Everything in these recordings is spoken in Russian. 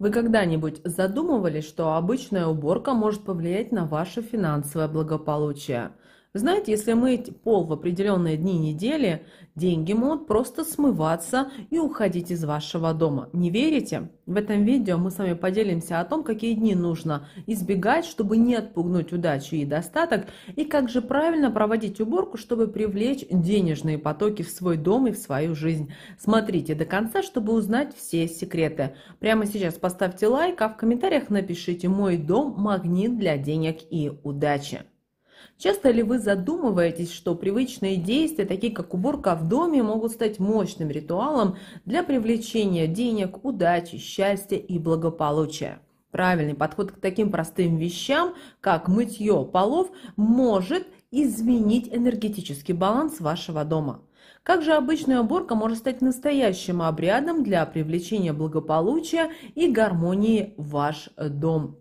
Вы когда-нибудь задумывались, что обычная уборка может повлиять на ваше финансовое благополучие? Вы знаете, если мыть пол в определенные дни недели, деньги могут просто смываться и уходить из вашего дома. Не верите? В этом видео мы с вами поделимся о том, какие дни нужно избегать, чтобы не отпугнуть удачу и достаток, и как же правильно проводить уборку, чтобы привлечь денежные потоки в свой дом и в свою жизнь. Смотрите до конца, чтобы узнать все секреты. Прямо сейчас поставьте лайк, а в комментариях напишите «Мой дом – магнит для денег и удачи». Часто ли вы задумываетесь, что привычные действия, такие как уборка в доме, могут стать мощным ритуалом для привлечения денег, удачи, счастья и благополучия? Правильный подход к таким простым вещам, как мытье полов, может изменить энергетический баланс вашего дома. Как же обычная уборка может стать настоящим обрядом для привлечения благополучия и гармонии в ваш дом?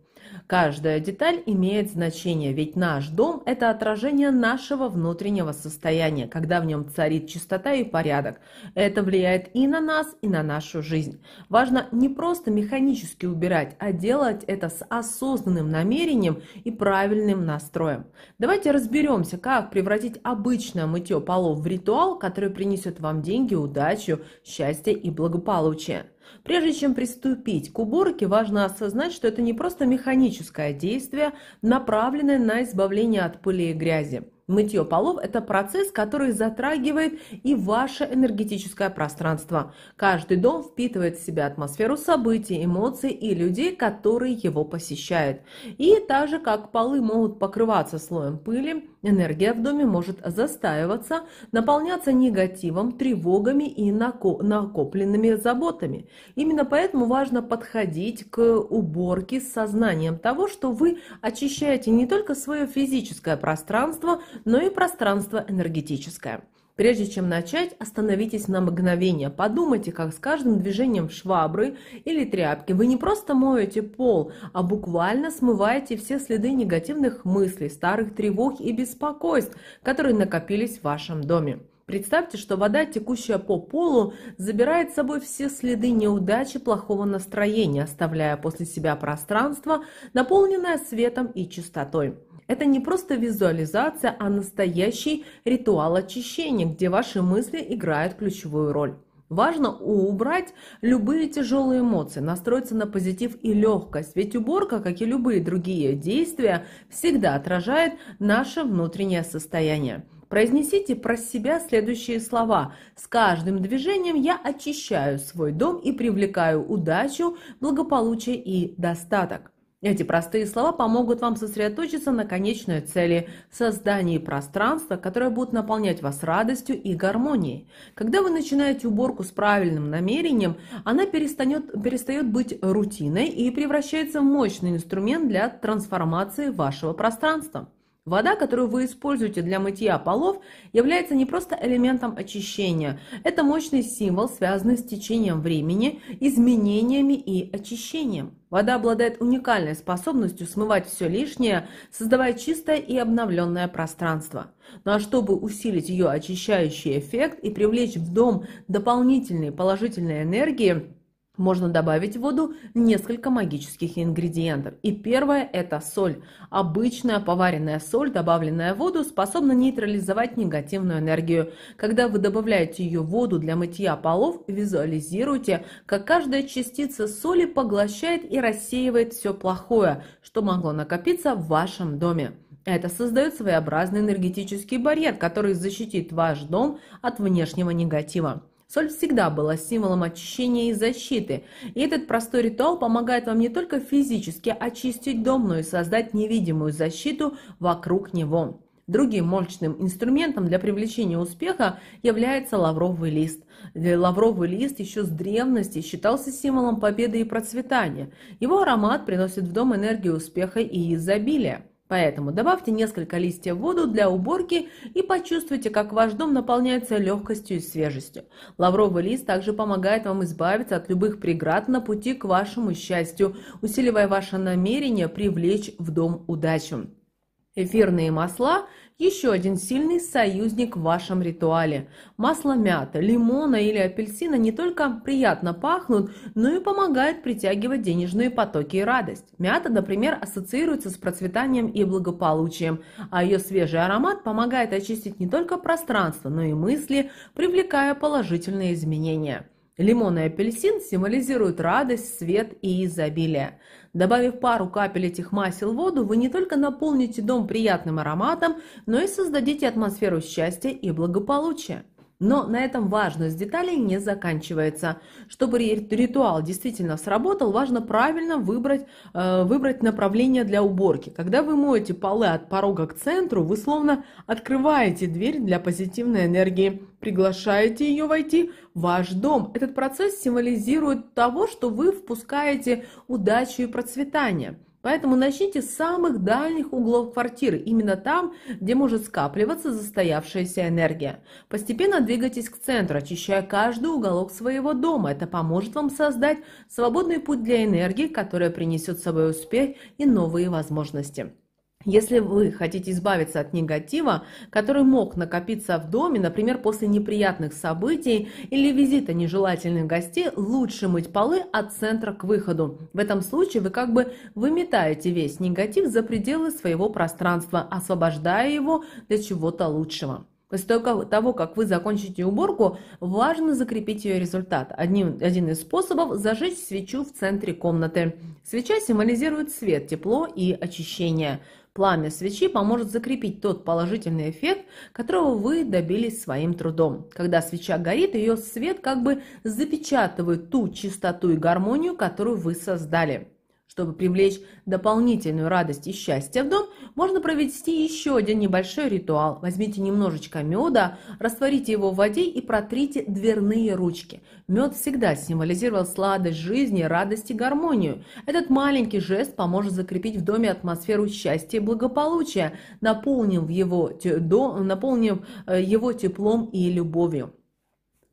Каждая деталь имеет значение, ведь наш дом – это отражение нашего внутреннего состояния, когда в нем царит чистота и порядок. Это влияет и на нас, и на нашу жизнь. Важно не просто механически убирать, а делать это с осознанным намерением и правильным настроем. Давайте разберемся, как превратить обычное мытье полов в ритуал, который принесет вам деньги, удачу, счастье и благополучие. Прежде чем приступить к уборке, важно осознать, что это не просто механическое действие, направленное на избавление от пыли и грязи. Мытье полов – это процесс, который затрагивает и ваше энергетическое пространство. Каждый дом впитывает в себя атмосферу событий, эмоций и людей, которые его посещают. И так же, как полы могут покрываться слоем пыли, Энергия в доме может застаиваться, наполняться негативом, тревогами и накопленными заботами. Именно поэтому важно подходить к уборке с сознанием того, что вы очищаете не только свое физическое пространство, но и пространство энергетическое. Прежде чем начать, остановитесь на мгновение. Подумайте, как с каждым движением швабры или тряпки вы не просто моете пол, а буквально смываете все следы негативных мыслей, старых тревог и беспокойств, которые накопились в вашем доме. Представьте, что вода, текущая по полу, забирает с собой все следы неудачи, плохого настроения, оставляя после себя пространство, наполненное светом и чистотой. Это не просто визуализация, а настоящий ритуал очищения, где ваши мысли играют ключевую роль. Важно убрать любые тяжелые эмоции, настроиться на позитив и легкость, ведь уборка, как и любые другие действия, всегда отражает наше внутреннее состояние. Произнесите про себя следующие слова. С каждым движением я очищаю свой дом и привлекаю удачу, благополучие и достаток. Эти простые слова помогут вам сосредоточиться на конечной цели – создании пространства, которое будет наполнять вас радостью и гармонией. Когда вы начинаете уборку с правильным намерением, она перестанет, перестает быть рутиной и превращается в мощный инструмент для трансформации вашего пространства. Вода, которую вы используете для мытья полов, является не просто элементом очищения. Это мощный символ, связанный с течением времени, изменениями и очищением. Вода обладает уникальной способностью смывать все лишнее, создавая чистое и обновленное пространство. Ну а чтобы усилить ее очищающий эффект и привлечь в дом дополнительные положительные энергии, можно добавить в воду несколько магических ингредиентов. И первое – это соль. Обычная поваренная соль, добавленная в воду, способна нейтрализовать негативную энергию. Когда вы добавляете ее в воду для мытья полов, визуализируйте, как каждая частица соли поглощает и рассеивает все плохое, что могло накопиться в вашем доме. Это создает своеобразный энергетический барьер, который защитит ваш дом от внешнего негатива. Соль всегда была символом очищения и защиты, и этот простой ритуал помогает вам не только физически очистить дом, но и создать невидимую защиту вокруг него. Другим мощным инструментом для привлечения успеха является лавровый лист. Э, лавровый лист еще с древности считался символом победы и процветания. Его аромат приносит в дом энергию успеха и изобилия. Поэтому добавьте несколько листьев в воду для уборки и почувствуйте, как ваш дом наполняется легкостью и свежестью. Лавровый лист также помогает вам избавиться от любых преград на пути к вашему счастью, усиливая ваше намерение привлечь в дом удачу. Эфирные масла – еще один сильный союзник в вашем ритуале. Масло мята, лимона или апельсина не только приятно пахнут, но и помогают притягивать денежные потоки и радость. Мята, например, ассоциируется с процветанием и благополучием, а ее свежий аромат помогает очистить не только пространство, но и мысли, привлекая положительные изменения. Лимон и апельсин символизируют радость, свет и изобилие. Добавив пару капель этих масел в воду, вы не только наполните дом приятным ароматом, но и создадите атмосферу счастья и благополучия. Но на этом важность деталей не заканчивается. Чтобы ритуал действительно сработал, важно правильно выбрать, э, выбрать направление для уборки. Когда вы моете полы от порога к центру, вы словно открываете дверь для позитивной энергии, приглашаете ее войти в ваш дом. Этот процесс символизирует того, что вы впускаете удачу и процветание. Поэтому начните с самых дальних углов квартиры, именно там, где может скапливаться застоявшаяся энергия. Постепенно двигайтесь к центру, очищая каждый уголок своего дома. Это поможет вам создать свободный путь для энергии, которая принесет с собой успех и новые возможности. Если вы хотите избавиться от негатива, который мог накопиться в доме, например, после неприятных событий или визита нежелательных гостей, лучше мыть полы от центра к выходу. В этом случае вы как бы выметаете весь негатив за пределы своего пространства, освобождая его для чего-то лучшего. После того, как вы закончите уборку, важно закрепить ее результат. Одним, один из способов – зажечь свечу в центре комнаты. Свеча символизирует свет, тепло и очищение – Пламя свечи поможет закрепить тот положительный эффект, которого вы добились своим трудом. Когда свеча горит, ее свет как бы запечатывает ту чистоту и гармонию, которую вы создали. Чтобы привлечь дополнительную радость и счастье в дом, можно провести еще один небольшой ритуал. Возьмите немножечко меда, растворите его в воде и протрите дверные ручки. Мед всегда символизировал сладость жизни, радость и гармонию. Этот маленький жест поможет закрепить в доме атмосферу счастья и благополучия, наполнив его, наполнив э, его теплом и любовью.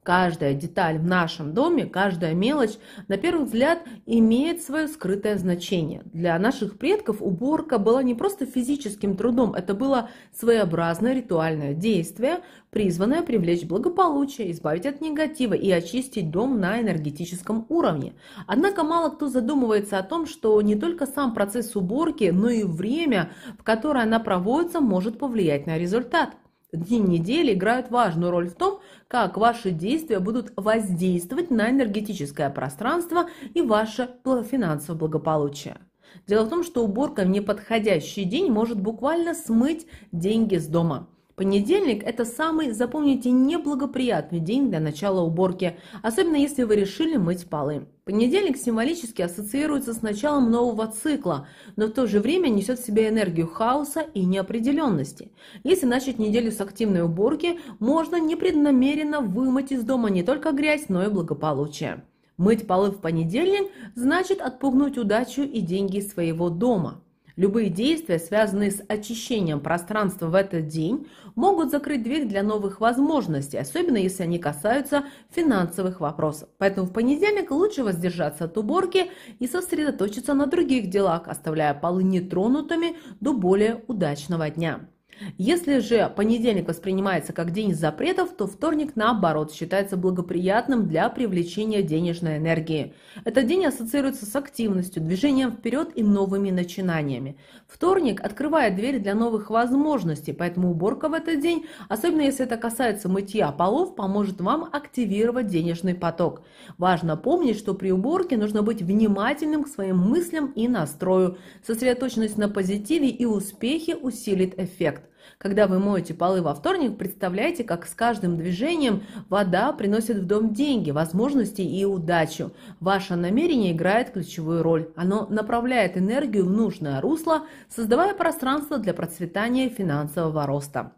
Каждая деталь в нашем доме, каждая мелочь, на первый взгляд, имеет свое скрытое значение. Для наших предков уборка была не просто физическим трудом, это было своеобразное ритуальное действие, призванное привлечь благополучие, избавить от негатива и очистить дом на энергетическом уровне. Однако мало кто задумывается о том, что не только сам процесс уборки, но и время, в которое она проводится, может повлиять на результат дни недели играют важную роль в том, как ваши действия будут воздействовать на энергетическое пространство и ваше финансовое благополучие. Дело в том, что уборка в неподходящий день может буквально смыть деньги с дома – Понедельник – это самый, запомните, неблагоприятный день для начала уборки, особенно если вы решили мыть полы. Понедельник символически ассоциируется с началом нового цикла, но в то же время несет в себе энергию хаоса и неопределенности. Если начать неделю с активной уборки, можно непреднамеренно вымыть из дома не только грязь, но и благополучие. Мыть полы в понедельник значит отпугнуть удачу и деньги своего дома. Любые действия, связанные с очищением пространства в этот день, могут закрыть дверь для новых возможностей, особенно если они касаются финансовых вопросов. Поэтому в понедельник лучше воздержаться от уборки и сосредоточиться на других делах, оставляя полы нетронутыми до более удачного дня. Если же понедельник воспринимается как день запретов, то вторник, наоборот, считается благоприятным для привлечения денежной энергии. Этот день ассоциируется с активностью, движением вперед и новыми начинаниями. Вторник открывает дверь для новых возможностей, поэтому уборка в этот день, особенно если это касается мытья полов, поможет вам активировать денежный поток. Важно помнить, что при уборке нужно быть внимательным к своим мыслям и настрою. Сосредоточенность на позитиве и успехе усилит эффект. Когда вы моете полы во вторник, представляете, как с каждым движением вода приносит в дом деньги, возможности и удачу. Ваше намерение играет ключевую роль. Оно направляет энергию в нужное русло, создавая пространство для процветания финансового роста.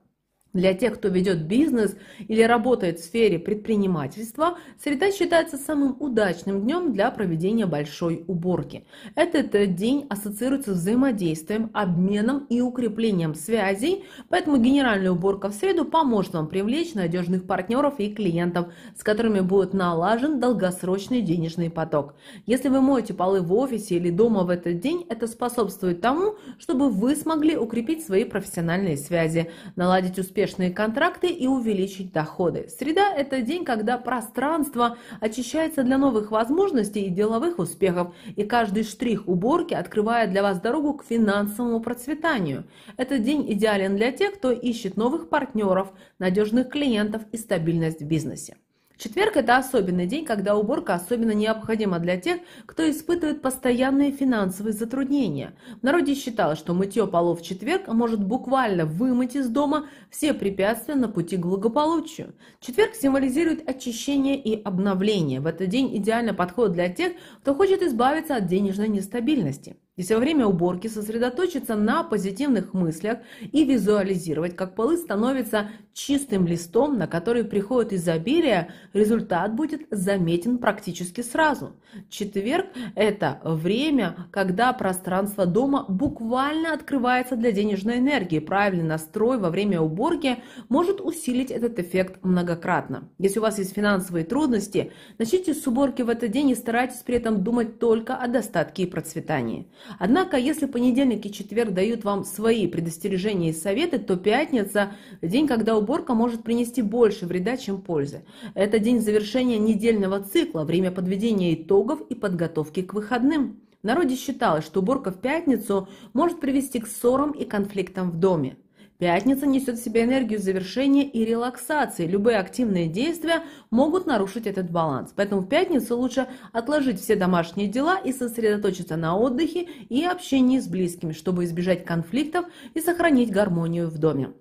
Для тех, кто ведет бизнес или работает в сфере предпринимательства, среда считается самым удачным днем для проведения большой уборки. Этот э, день ассоциируется с взаимодействием, обменом и укреплением связей, поэтому генеральная уборка в среду поможет вам привлечь надежных партнеров и клиентов, с которыми будет налажен долгосрочный денежный поток. Если вы моете полы в офисе или дома в этот день, это способствует тому, чтобы вы смогли укрепить свои профессиональные связи, наладить успех успешные контракты и увеличить доходы. Среда – это день, когда пространство очищается для новых возможностей и деловых успехов, и каждый штрих уборки открывает для вас дорогу к финансовому процветанию. Этот день идеален для тех, кто ищет новых партнеров, надежных клиентов и стабильность в бизнесе. Четверг – это особенный день, когда уборка особенно необходима для тех, кто испытывает постоянные финансовые затруднения. В народе считалось, что мытье полов в четверг может буквально вымыть из дома все препятствия на пути к благополучию. Четверг символизирует очищение и обновление. В этот день идеально подходит для тех, кто хочет избавиться от денежной нестабильности. Если во время уборки сосредоточиться на позитивных мыслях и визуализировать, как полы становятся чистым листом, на который приходит изобилие, результат будет заметен практически сразу. Четверг – это время, когда пространство дома буквально открывается для денежной энергии. Правильный настрой во время уборки может усилить этот эффект многократно. Если у вас есть финансовые трудности, начните с уборки в этот день и старайтесь при этом думать только о достатке и процветании. Однако, если понедельник и четверг дают вам свои предостережения и советы, то пятница – день, когда уборка может принести больше вреда, чем пользы. Это день завершения недельного цикла, время подведения итогов и подготовки к выходным. В народе считалось, что уборка в пятницу может привести к ссорам и конфликтам в доме. Пятница несет в себе энергию завершения и релаксации. Любые активные действия могут нарушить этот баланс. Поэтому в пятницу лучше отложить все домашние дела и сосредоточиться на отдыхе и общении с близкими, чтобы избежать конфликтов и сохранить гармонию в доме.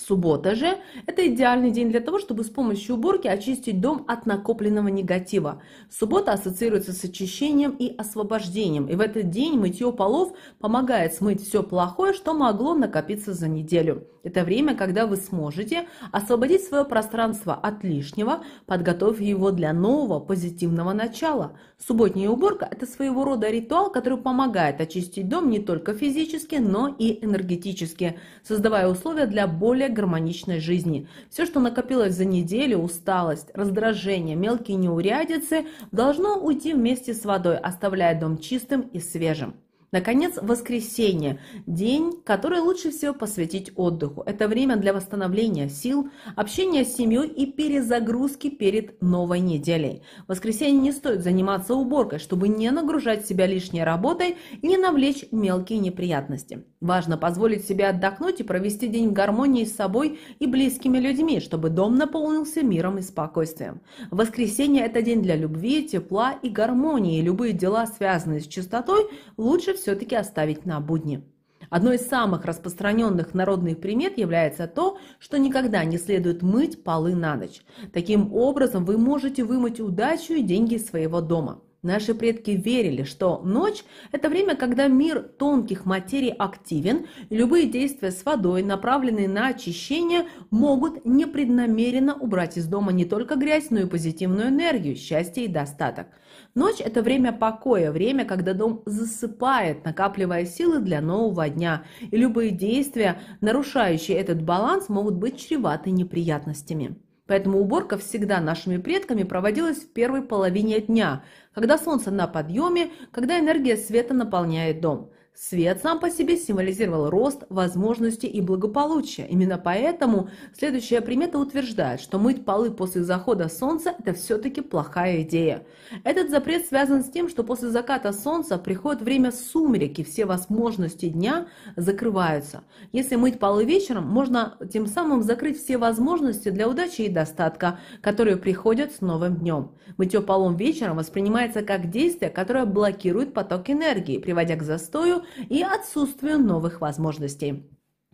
Суббота же – это идеальный день для того, чтобы с помощью уборки очистить дом от накопленного негатива. Суббота ассоциируется с очищением и освобождением, и в этот день мытье полов помогает смыть все плохое, что могло накопиться за неделю. Это время, когда вы сможете освободить свое пространство от лишнего, подготовив его для нового позитивного начала. Субботняя уборка – это своего рода ритуал, который помогает очистить дом не только физически, но и энергетически, создавая условия для более гармоничной жизни. Все, что накопилось за неделю, усталость, раздражение, мелкие неурядицы, должно уйти вместе с водой, оставляя дом чистым и свежим. Наконец, воскресенье – день, который лучше всего посвятить отдыху. Это время для восстановления сил, общения с семьей и перезагрузки перед новой неделей. В воскресенье не стоит заниматься уборкой, чтобы не нагружать себя лишней работой, не навлечь мелкие неприятности. Важно позволить себе отдохнуть и провести день в гармонии с собой и близкими людьми, чтобы дом наполнился миром и спокойствием. Воскресенье – это день для любви, тепла и гармонии. Любые дела, связанные с чистотой, лучше все-таки оставить на будни. Одной из самых распространенных народных примет является то, что никогда не следует мыть полы на ночь. Таким образом, вы можете вымыть удачу и деньги своего дома. Наши предки верили, что ночь – это время, когда мир тонких материй активен, и любые действия с водой, направленные на очищение, могут непреднамеренно убрать из дома не только грязь, но и позитивную энергию, счастье и достаток. Ночь – это время покоя, время, когда дом засыпает, накапливая силы для нового дня, и любые действия, нарушающие этот баланс, могут быть чреваты неприятностями. Поэтому уборка всегда нашими предками проводилась в первой половине дня, когда солнце на подъеме, когда энергия света наполняет дом. Свет сам по себе символизировал рост, возможности и благополучие. Именно поэтому следующая примета утверждает, что мыть полы после захода солнца – это все-таки плохая идея. Этот запрет связан с тем, что после заката солнца приходит время сумерек, и все возможности дня закрываются. Если мыть полы вечером, можно тем самым закрыть все возможности для удачи и достатка, которые приходят с новым днем. Мытье полом вечером воспринимается как действие, которое блокирует поток энергии, приводя к застою и отсутствию новых возможностей.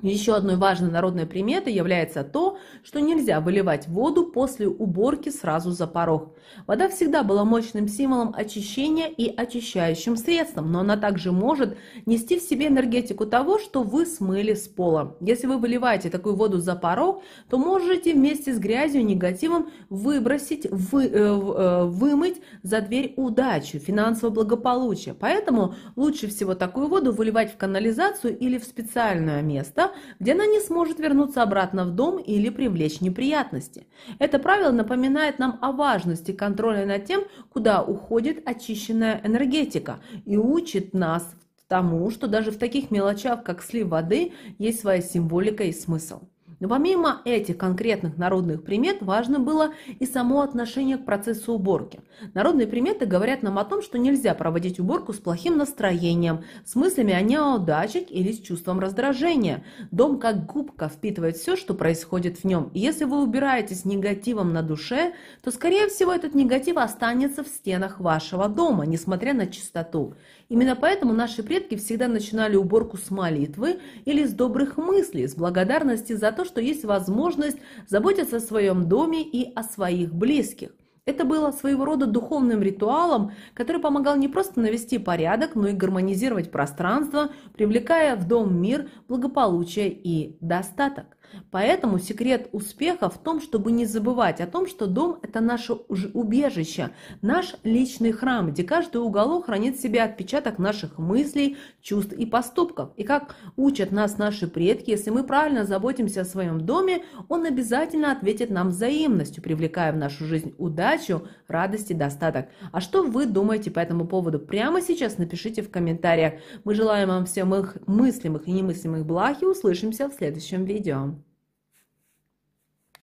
Еще одной важной народной приметой является то, что нельзя выливать воду после уборки сразу за порог. Вода всегда была мощным символом очищения и очищающим средством, но она также может нести в себе энергетику того, что вы смыли с пола. Если вы выливаете такую воду за порог, то можете вместе с грязью и негативом выбросить, вы, э, э вымыть за дверь удачу, финансовое благополучие. Поэтому лучше всего такую воду выливать в канализацию или в специальное место, места, где она не сможет вернуться обратно в дом или привлечь неприятности. Это правило напоминает нам о важности контроля над тем, куда уходит очищенная энергетика и учит нас тому, что даже в таких мелочах, как слив воды, есть своя символика и смысл. Но помимо этих конкретных народных примет, важно было и само отношение к процессу уборки. Народные приметы говорят нам о том, что нельзя проводить уборку с плохим настроением, с мыслями о неудаче или с чувством раздражения. Дом как губка впитывает все, что происходит в нем. И если вы убираетесь негативом на душе, то, скорее всего, этот негатив останется в стенах вашего дома, несмотря на чистоту. Именно поэтому наши предки всегда начинали уборку с молитвы или с добрых мыслей, с благодарности за то, что есть возможность заботиться о своем доме и о своих близких. Это было своего рода духовным ритуалом, который помогал не просто навести порядок, но и гармонизировать пространство, привлекая в дом мир, благополучие и достаток. Поэтому секрет успеха в том, чтобы не забывать о том, что дом – это наше убежище, наш личный храм, где каждый уголок хранит в себе отпечаток наших мыслей, чувств и поступков. И как учат нас наши предки, если мы правильно заботимся о своем доме, он обязательно ответит нам взаимностью, привлекая в нашу жизнь удачу, радость и достаток. А что вы думаете по этому поводу? Прямо сейчас напишите в комментариях. Мы желаем вам всем их мыслимых и немыслимых благ и услышимся в следующем видео.